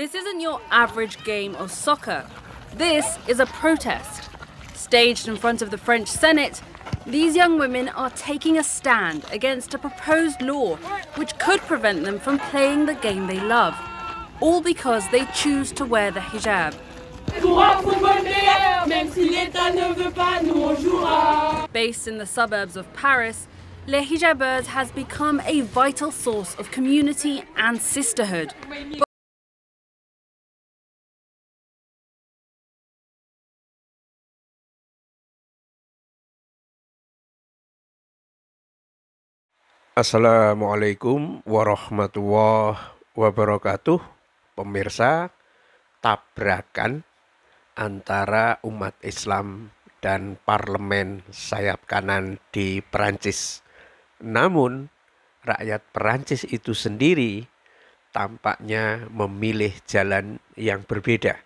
This isn't your average game of soccer. This is a protest. Staged in front of the French Senate, these young women are taking a stand against a proposed law which could prevent them from playing the game they love, all because they choose to wear the hijab. Based in the suburbs of Paris, Les hijabers has become a vital source of community and sisterhood. Assalamualaikum warahmatullahi wabarakatuh. Pemirsa, tabrakan antara umat Islam dan parlemen sayap kanan di Perancis. Namun, rakyat Perancis itu sendiri tampaknya memilih jalan yang berbeda.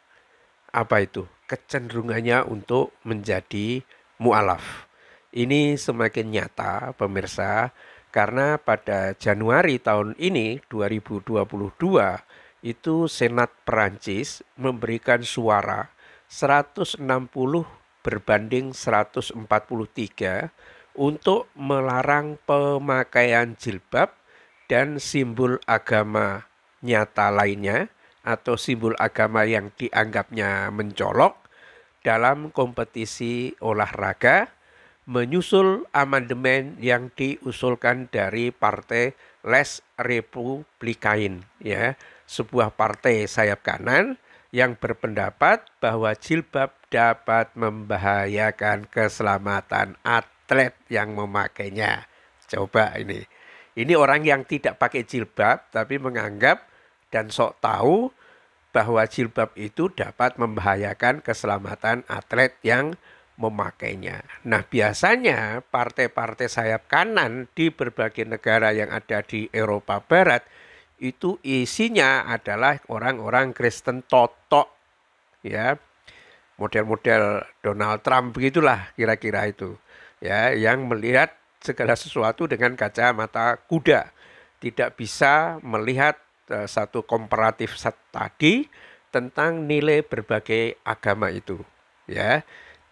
Apa itu? Kecenderungannya untuk menjadi mualaf. Ini semakin nyata, pemirsa, karena pada Januari tahun ini 2022 itu Senat Perancis memberikan suara 160 berbanding 143 untuk melarang pemakaian jilbab dan simbol agama nyata lainnya atau simbol agama yang dianggapnya mencolok dalam kompetisi olahraga menyusul amandemen yang diusulkan dari partai Les Republikain ya, sebuah partai sayap kanan yang berpendapat bahwa jilbab dapat membahayakan keselamatan atlet yang memakainya. Coba ini. Ini orang yang tidak pakai jilbab tapi menganggap dan sok tahu bahwa jilbab itu dapat membahayakan keselamatan atlet yang memakainya. Nah, biasanya partai-partai sayap kanan di berbagai negara yang ada di Eropa Barat itu isinya adalah orang-orang Kristen totok ya. Model-model Donald Trump begitulah kira-kira itu. Ya, yang melihat segala sesuatu dengan kacamata kuda. Tidak bisa melihat uh, satu komparatif tadi tentang nilai berbagai agama itu, ya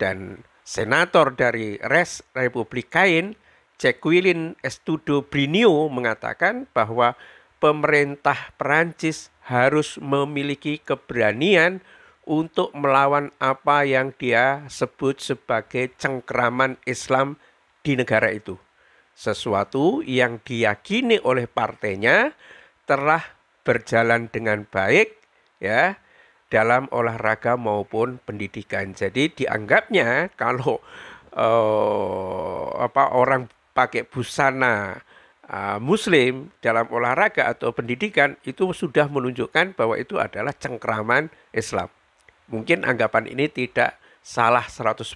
dan senator dari Res Republik Kain, Jacqueline Estudo Brinio mengatakan bahwa pemerintah Perancis harus memiliki keberanian untuk melawan apa yang dia sebut sebagai cengkeraman Islam di negara itu. Sesuatu yang diyakini oleh partainya telah berjalan dengan baik ya dalam olahraga maupun pendidikan. Jadi dianggapnya kalau uh, apa orang pakai busana uh, muslim dalam olahraga atau pendidikan itu sudah menunjukkan bahwa itu adalah cengkraman Islam. Mungkin anggapan ini tidak salah 100%.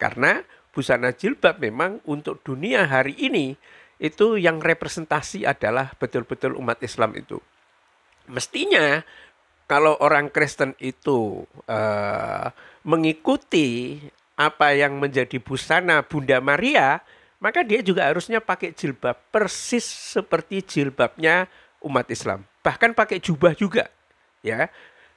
Karena busana jilbab memang untuk dunia hari ini itu yang representasi adalah betul-betul umat Islam itu. Mestinya kalau orang Kristen itu uh, mengikuti apa yang menjadi busana Bunda Maria, maka dia juga harusnya pakai jilbab persis seperti jilbabnya umat Islam. Bahkan pakai jubah juga, ya.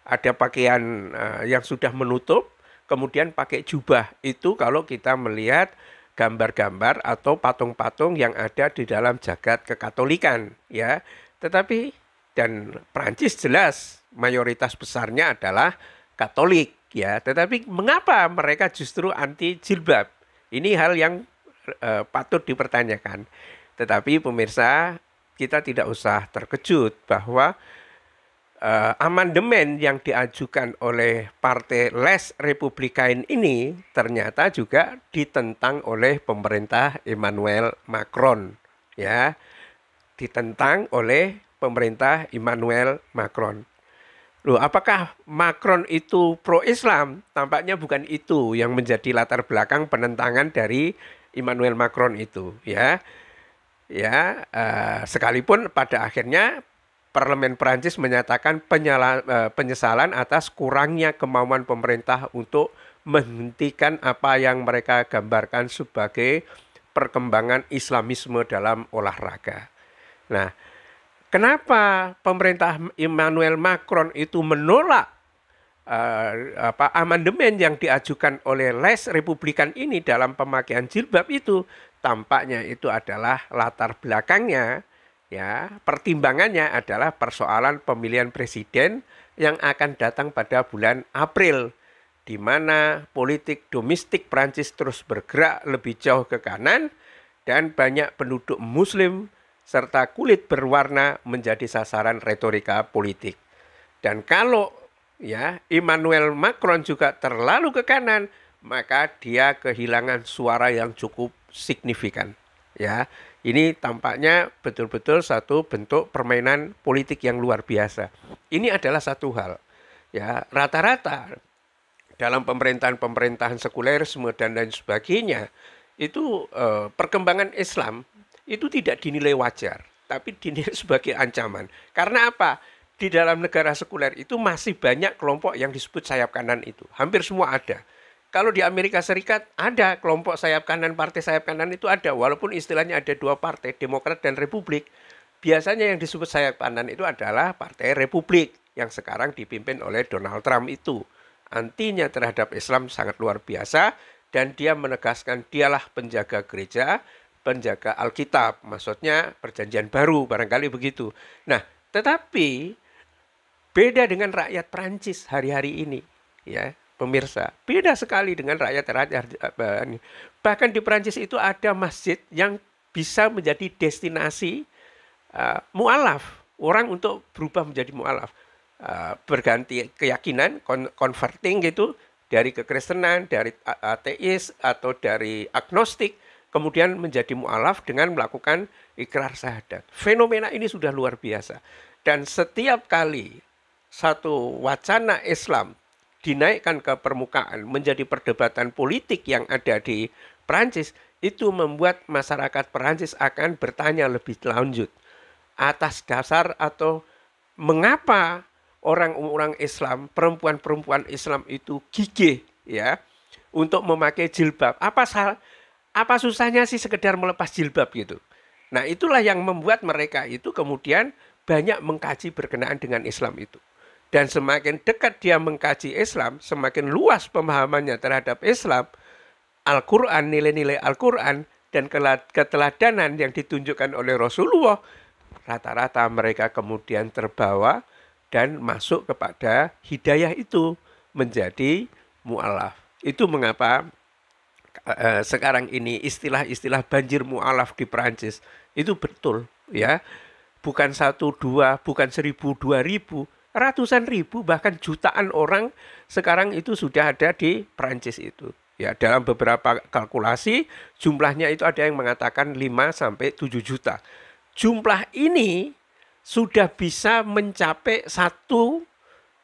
Ada pakaian uh, yang sudah menutup, kemudian pakai jubah. Itu kalau kita melihat gambar-gambar atau patung-patung yang ada di dalam jagat kekatolikan, ya. Tetapi dan Prancis jelas mayoritas besarnya adalah Katolik ya. Tetapi mengapa mereka justru anti jilbab? Ini hal yang uh, patut dipertanyakan. Tetapi pemirsa, kita tidak usah terkejut bahwa uh, amandemen yang diajukan oleh Partai Les Republikain ini ternyata juga ditentang oleh pemerintah Emmanuel Macron ya. Ditentang oleh pemerintah Emmanuel Macron. Loh, apakah Macron itu pro-Islam? Tampaknya bukan itu yang menjadi latar belakang penentangan dari Emmanuel Macron itu, ya. Ya, uh, sekalipun pada akhirnya Parlemen Prancis menyatakan penyala, uh, penyesalan atas kurangnya kemauan pemerintah untuk menghentikan apa yang mereka gambarkan sebagai perkembangan Islamisme dalam olahraga. Nah, Kenapa pemerintah Emmanuel Macron itu menolak uh, apa amandemen yang diajukan oleh les Republikan ini dalam pemakaian jilbab itu? Tampaknya itu adalah latar belakangnya ya, pertimbangannya adalah persoalan pemilihan presiden yang akan datang pada bulan April di mana politik domestik Prancis terus bergerak lebih jauh ke kanan dan banyak penduduk muslim serta kulit berwarna menjadi sasaran retorika politik. Dan kalau ya Emmanuel Macron juga terlalu ke kanan, maka dia kehilangan suara yang cukup signifikan. Ya, ini tampaknya betul-betul satu bentuk permainan politik yang luar biasa. Ini adalah satu hal. Ya, rata-rata dalam pemerintahan-pemerintahan sekuler, semua dan lain sebagainya itu eh, perkembangan Islam itu tidak dinilai wajar, tapi dinilai sebagai ancaman. Karena apa? Di dalam negara sekuler itu masih banyak kelompok yang disebut sayap kanan itu. Hampir semua ada. Kalau di Amerika Serikat ada kelompok sayap kanan, partai sayap kanan itu ada. Walaupun istilahnya ada dua partai, Demokrat dan Republik. Biasanya yang disebut sayap kanan itu adalah Partai Republik yang sekarang dipimpin oleh Donald Trump itu. Antinya terhadap Islam sangat luar biasa dan dia menegaskan dialah penjaga gereja, penjaga Alkitab, maksudnya perjanjian baru barangkali begitu. Nah, tetapi beda dengan rakyat Prancis hari-hari ini, ya pemirsa, beda sekali dengan rakyat rakyat bahkan di Prancis itu ada masjid yang bisa menjadi destinasi uh, mualaf orang untuk berubah menjadi mualaf uh, berganti keyakinan converting gitu dari kekristenan dari ateis atau dari agnostik kemudian menjadi mu'alaf dengan melakukan ikrar syahadat. Fenomena ini sudah luar biasa. Dan setiap kali satu wacana Islam dinaikkan ke permukaan menjadi perdebatan politik yang ada di Perancis, itu membuat masyarakat Perancis akan bertanya lebih lanjut atas dasar atau mengapa orang-orang Islam, perempuan-perempuan Islam itu gigih ya untuk memakai jilbab. Apa salah apa susahnya sih sekedar melepas jilbab gitu. Nah, itulah yang membuat mereka itu kemudian banyak mengkaji berkenaan dengan Islam itu. Dan semakin dekat dia mengkaji Islam, semakin luas pemahamannya terhadap Islam, Al-Quran, nilai-nilai Al-Quran, dan keteladanan yang ditunjukkan oleh Rasulullah, rata-rata mereka kemudian terbawa dan masuk kepada hidayah itu menjadi mu'alaf. Itu mengapa uh, sekarang ini istilah-istilah banjir mualaf di Perancis itu betul ya bukan satu dua bukan seribu dua ribu ratusan ribu bahkan jutaan orang sekarang itu sudah ada di Perancis itu ya dalam beberapa kalkulasi jumlahnya itu ada yang mengatakan 5 sampai tujuh juta jumlah ini sudah bisa mencapai satu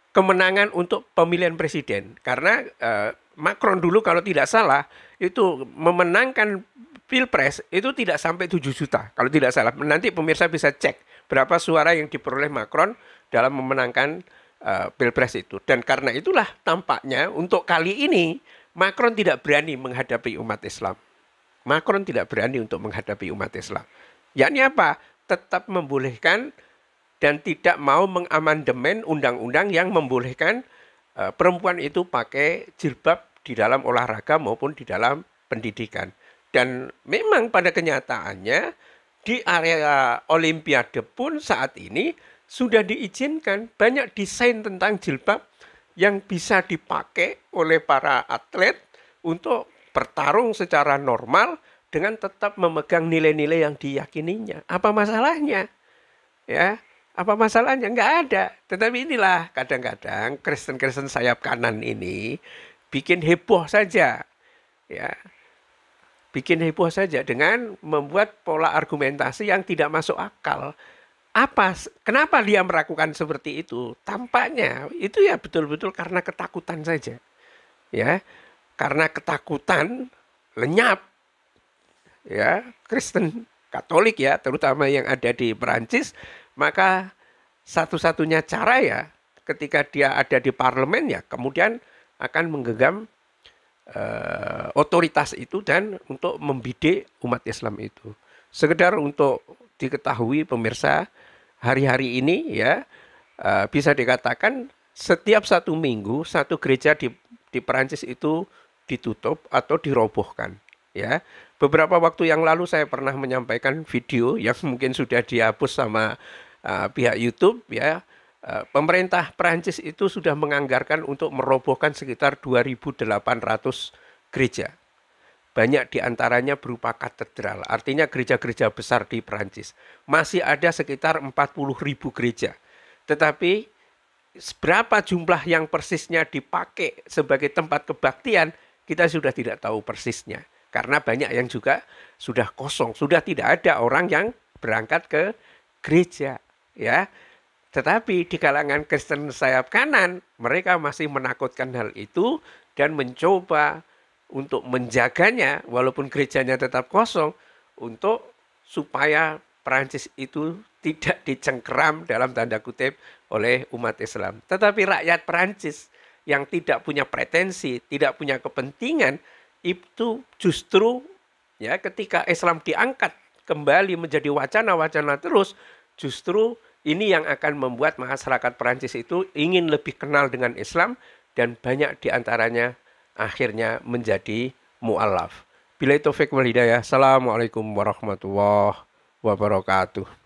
kemenangan untuk pemilihan presiden karena eh, Macron dulu kalau tidak salah itu memenangkan pilpres itu tidak sampai 7 juta kalau tidak salah. Nanti pemirsa bisa cek berapa suara yang diperoleh Macron dalam memenangkan uh, pilpres itu. Dan karena itulah tampaknya untuk kali ini Macron tidak berani menghadapi umat Islam. Macron tidak berani untuk menghadapi umat Islam. Yakni apa? Tetap membolehkan dan tidak mau mengamandemen undang-undang yang membolehkan uh, perempuan itu pakai jilbab di dalam olahraga maupun di dalam pendidikan. Dan memang pada kenyataannya di area olimpiade pun saat ini sudah diizinkan banyak desain tentang jilbab yang bisa dipakai oleh para atlet untuk bertarung secara normal dengan tetap memegang nilai-nilai yang diyakininya. Apa masalahnya? Ya, apa masalahnya? Enggak ada. Tetapi inilah kadang-kadang Kristen-Kristen sayap kanan ini bikin heboh saja. Ya. Bikin heboh saja dengan membuat pola argumentasi yang tidak masuk akal. Apa kenapa dia melakukan seperti itu? Tampaknya itu ya betul-betul karena ketakutan saja. Ya. Karena ketakutan lenyap ya Kristen Katolik ya terutama yang ada di Perancis maka satu-satunya cara ya ketika dia ada di parlemen ya kemudian akan menggenggam uh, otoritas itu dan untuk membidik umat Islam itu. Sekedar untuk diketahui pemirsa, hari-hari ini ya uh, bisa dikatakan setiap satu minggu satu gereja di di Perancis itu ditutup atau dirobohkan ya. Beberapa waktu yang lalu saya pernah menyampaikan video yang mungkin sudah dihapus sama uh, pihak YouTube ya Eh, pemerintah Prancis itu sudah menganggarkan untuk merobohkan sekitar 2.800 gereja. Banyak diantaranya berupa katedral, artinya gereja-gereja besar di Prancis. Masih ada sekitar 40.000 gereja. Tetapi seberapa jumlah yang persisnya dipakai sebagai tempat kebaktian, kita sudah tidak tahu persisnya. Karena banyak yang juga sudah kosong, sudah tidak ada orang yang berangkat ke gereja. Ya, tetapi di kalangan Kristen sayap kanan, mereka masih menakutkan hal itu dan mencoba untuk menjaganya walaupun gerejanya tetap kosong untuk supaya Perancis itu tidak dicengkeram dalam tanda kutip oleh umat Islam. Tetapi rakyat Perancis yang tidak punya pretensi, tidak punya kepentingan itu justru ya ketika Islam diangkat kembali menjadi wacana-wacana terus justru ini yang akan membuat masyarakat Perancis itu ingin lebih kenal dengan Islam dan banyak diantaranya akhirnya menjadi mu'alaf. Bila itu fiqh wal hidayah. Assalamualaikum warahmatullahi wabarakatuh.